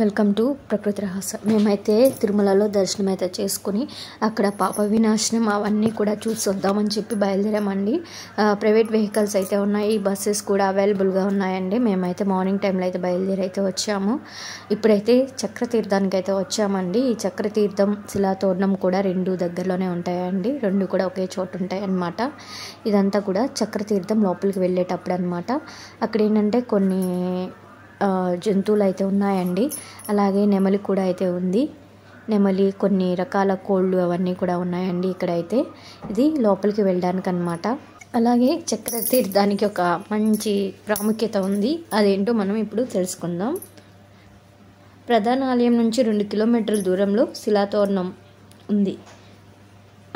welcome to ప్రకృతి రహస్య మేమైతే తిరుమలలో దర్శనం అయితే చేసుకుని అక్కడ పాప వినాశనం అవన్నీ కూడా చూసి వద్దామని చెప్పి బయలుదేరామండి ప్రైవేట్ వెహికల్స్ అయితే ఉన్నాయి బస్సెస్ కూడా అవైలబుల్గా ఉన్నాయండి మేమైతే మార్నింగ్ టైంలో అయితే బయలుదేరి అయితే వచ్చాము ఇప్పుడైతే చక్రతీర్థానికి అయితే వచ్చామండి ఈ చక్రతీర్థం శిలాతోరణం కూడా రెండు దగ్గరలోనే ఉంటాయండి రెండు కూడా ఒకే చోటు ఉంటాయన్నమాట ఇదంతా కూడా చక్రతీర్థం లోపలికి వెళ్ళేటప్పుడు అనమాట అక్కడ ఏంటంటే కొన్ని జంతువులు అయితే ఉన్నాయండి అలాగే నెమలి కూడా అయితే ఉంది నెమలి కొన్ని రకాల కోళ్ళు అవన్నీ కూడా ఉన్నాయండి ఇక్కడైతే ఇది లోపలికి వెళ్ళడానికి అనమాట అలాగే చక్ర తీర్థానికి ఒక మంచి ప్రాముఖ్యత ఉంది అదేంటో మనం ఇప్పుడు తెలుసుకుందాం ప్రధాన ఆలయం నుంచి రెండు కిలోమీటర్ల దూరంలో శిలాతోరణం ఉంది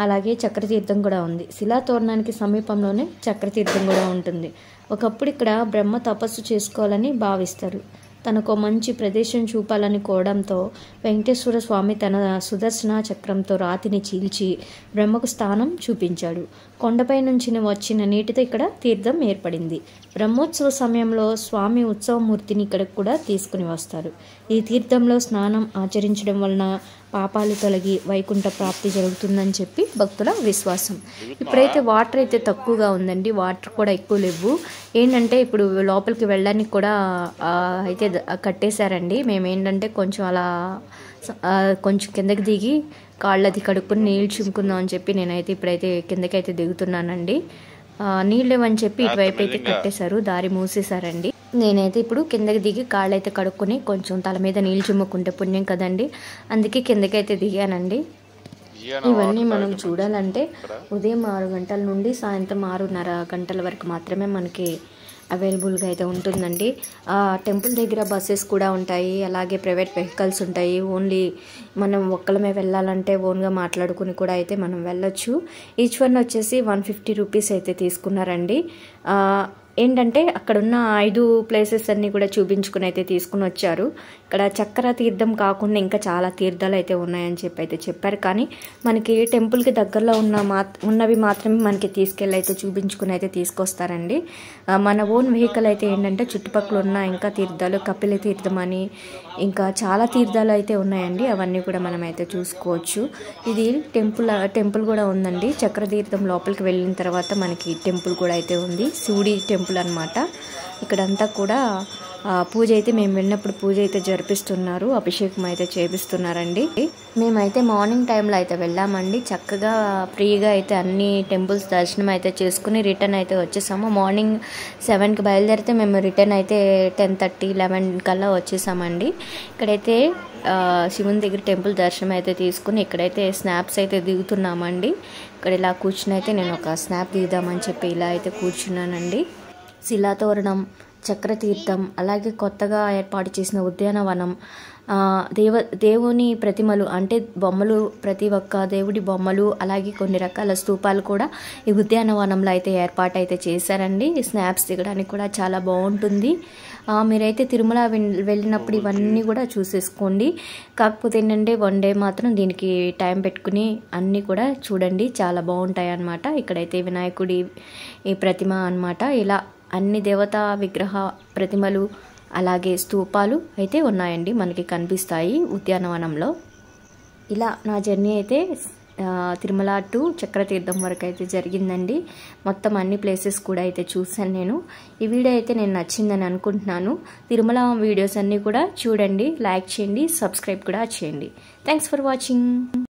అలాగే చక్రతీర్థం కూడా ఉంది శిలాతోరణానికి సమీపంలోనే చక్రతీర్థం కూడా ఉంటుంది ఒకప్పుడు ఇక్కడ బ్రహ్మ తపస్సు చేసుకోవాలని భావిస్తారు తనకు మంచి ప్రదేశం చూపాలని కోవడంతో వెంకటేశ్వర స్వామి తన సుదర్శన చక్రంతో రాతిని చీల్చి బ్రహ్మకు స్థానం చూపించాడు కొండపై నుంచి వచ్చిన నీటితో ఇక్కడ తీర్థం ఏర్పడింది బ్రహ్మోత్సవ సమయంలో స్వామి ఉత్సవమూర్తిని ఇక్కడికి కూడా తీసుకుని వస్తారు ఈ తీర్థంలో స్నానం ఆచరించడం వలన పాపాలు తొలగి వైకుంఠ ప్రాప్తి జరుగుతుందని చెప్పి భక్తుల విశ్వాసం ఇప్పుడైతే వాటర్ అయితే తక్కువగా ఉందండి వాటర్ కూడా ఎక్కువ లేవు ఏంటంటే ఇప్పుడు లోపలికి వెళ్ళడానికి కూడా అయితే కట్టేశారండి మేము ఏంటంటే కొంచెం అలా కొంచెం కిందకి దిగి కాళ్ళది కడుక్కుని నీళ్ళు చిమ్ముకుందాం అని చెప్పి నేనైతే ఇప్పుడైతే కిందకైతే దిగుతున్నానండి నీళ్ళు ఇవ్వని చెప్పి ఇటువైపు అయితే కట్టేశారు దారి మూసేశారండి నేనైతే ఇప్పుడు కిందకి దిగి కాళ్ళైతే కడుక్కుని కొంచెం తల మీద నీళ్ళు చిమ్ముకుంటే పుణ్యం కదండి అందుకే కిందకైతే దిగానండి ఇవన్నీ మనం చూడాలంటే ఉదయం ఆరు గంటల నుండి సాయంత్రం ఆరున్నర గంటల వరకు మాత్రమే మనకి అవైలబుల్గా అయితే ఉంటుందండి టెంపుల్ దగ్గర బస్సెస్ కూడా ఉంటాయి అలాగే ప్రైవేట్ వెహికల్స్ ఉంటాయి ఓన్లీ మనం ఒక్కలమే వెళ్ళాలంటే ఓన్గా మాట్లాడుకుని కూడా అయితే మనం వెళ్ళొచ్చు ఈచ్ వన్ వచ్చేసి వన్ ఫిఫ్టీ రూపీస్ అయితే తీసుకున్నారండి ఏంటంటే అక్కడున్న ఐదు ప్లేసెస్ అన్నీ కూడా చూపించుకుని అయితే తీసుకుని వచ్చారు ఇక్కడ చక్ర తీర్థం కాకుండా ఇంకా చాలా తీర్థాలు అయితే ఉన్నాయని చెప్పి అయితే చెప్పారు కానీ మనకి టెంపుల్కి దగ్గరలో ఉన్న ఉన్నవి మాత్రమే మనకి తీసుకెళ్ళి అయితే చూపించుకుని అయితే తీసుకొస్తారండి మన ఓన్ వెహికల్ అయితే ఏంటంటే చుట్టుపక్కల ఉన్న ఇంకా తీర్థాలు కపిల తీర్థం అని ఇంకా చాలా తీర్థాలు అయితే ఉన్నాయండి అవన్నీ కూడా మనం అయితే చూసుకోవచ్చు ఇది టెంపుల్ టెంపుల్ కూడా ఉందండి చక్రతీర్థం లోపలికి వెళ్ళిన తర్వాత మనకి టెంపుల్ కూడా అయితే ఉంది శివుడి టెంపుల్ టెంపుల్ అనమాట ఇక్కడంతా కూడా పూజ అయితే మేము వెళ్ళినప్పుడు పూజ అయితే జరిపిస్తున్నారు అభిషేకం అయితే చేపిస్తున్నారండి మేమైతే మార్నింగ్ టైంలో అయితే వెళ్ళామండి చక్కగా ఫ్రీగా అయితే అన్ని టెంపుల్స్ దర్శనం అయితే చేసుకుని రిటర్న్ అయితే వచ్చేసాము మార్నింగ్ సెవెన్కి బయలుదేరితే మేము రిటర్న్ అయితే టెన్ థర్టీ లెవెన్ కల్లా వచ్చేసామండి ఇక్కడైతే శివుని దగ్గర టెంపుల్ దర్శనం అయితే తీసుకుని ఇక్కడైతే స్నాప్స్ అయితే దిగుతున్నామండి ఇక్కడ ఇలా కూర్చుని అయితే నేను ఒక స్నాప్ దిగుదామని చెప్పి ఇలా అయితే కూర్చున్నానండి శిలాతోరణం చక్రతీర్థం అలాగే కొత్తగా ఏర్పాటు చేసిన ఉద్యానవనం దేవ దేవుని ప్రతిమలు అంటే బొమ్మలు ప్రతి ఒక్క దేవుడి బొమ్మలు అలాగే కొన్ని రకాల స్తూపాలు కూడా ఈ ఉద్యానవనంలో అయితే ఏర్పాటైతే చేశారండి స్నాప్స్ దిగడానికి కూడా చాలా బాగుంటుంది మీరైతే తిరుమల వెళ్ళినప్పుడు ఇవన్నీ కూడా చూసేసుకోండి కాకపోతే ఏంటంటే వన్ డే మాత్రం దీనికి టైం పెట్టుకుని అన్నీ కూడా చూడండి చాలా బాగుంటాయి అన్నమాట ఇక్కడైతే వినాయకుడి ఈ ప్రతిమ అనమాట ఇలా అన్ని దేవతా విగ్రహ ప్రతిమలు అలాగే స్తూపాలు అయితే ఉన్నాయండి మనకి కనిపిస్తాయి ఉద్యానవనంలో ఇలా నా జర్నీ అయితే తిరుమల టు చక్రతీర్థం వరకు అయితే జరిగిందండి మొత్తం అన్ని ప్లేసెస్ కూడా అయితే చూశాను నేను ఈ వీడియో అయితే నేను నచ్చిందని అనుకుంటున్నాను తిరుమల వీడియోస్ అన్నీ కూడా చూడండి లైక్ చేయండి సబ్స్క్రైబ్ కూడా చేయండి థ్యాంక్స్ ఫర్ వాచింగ్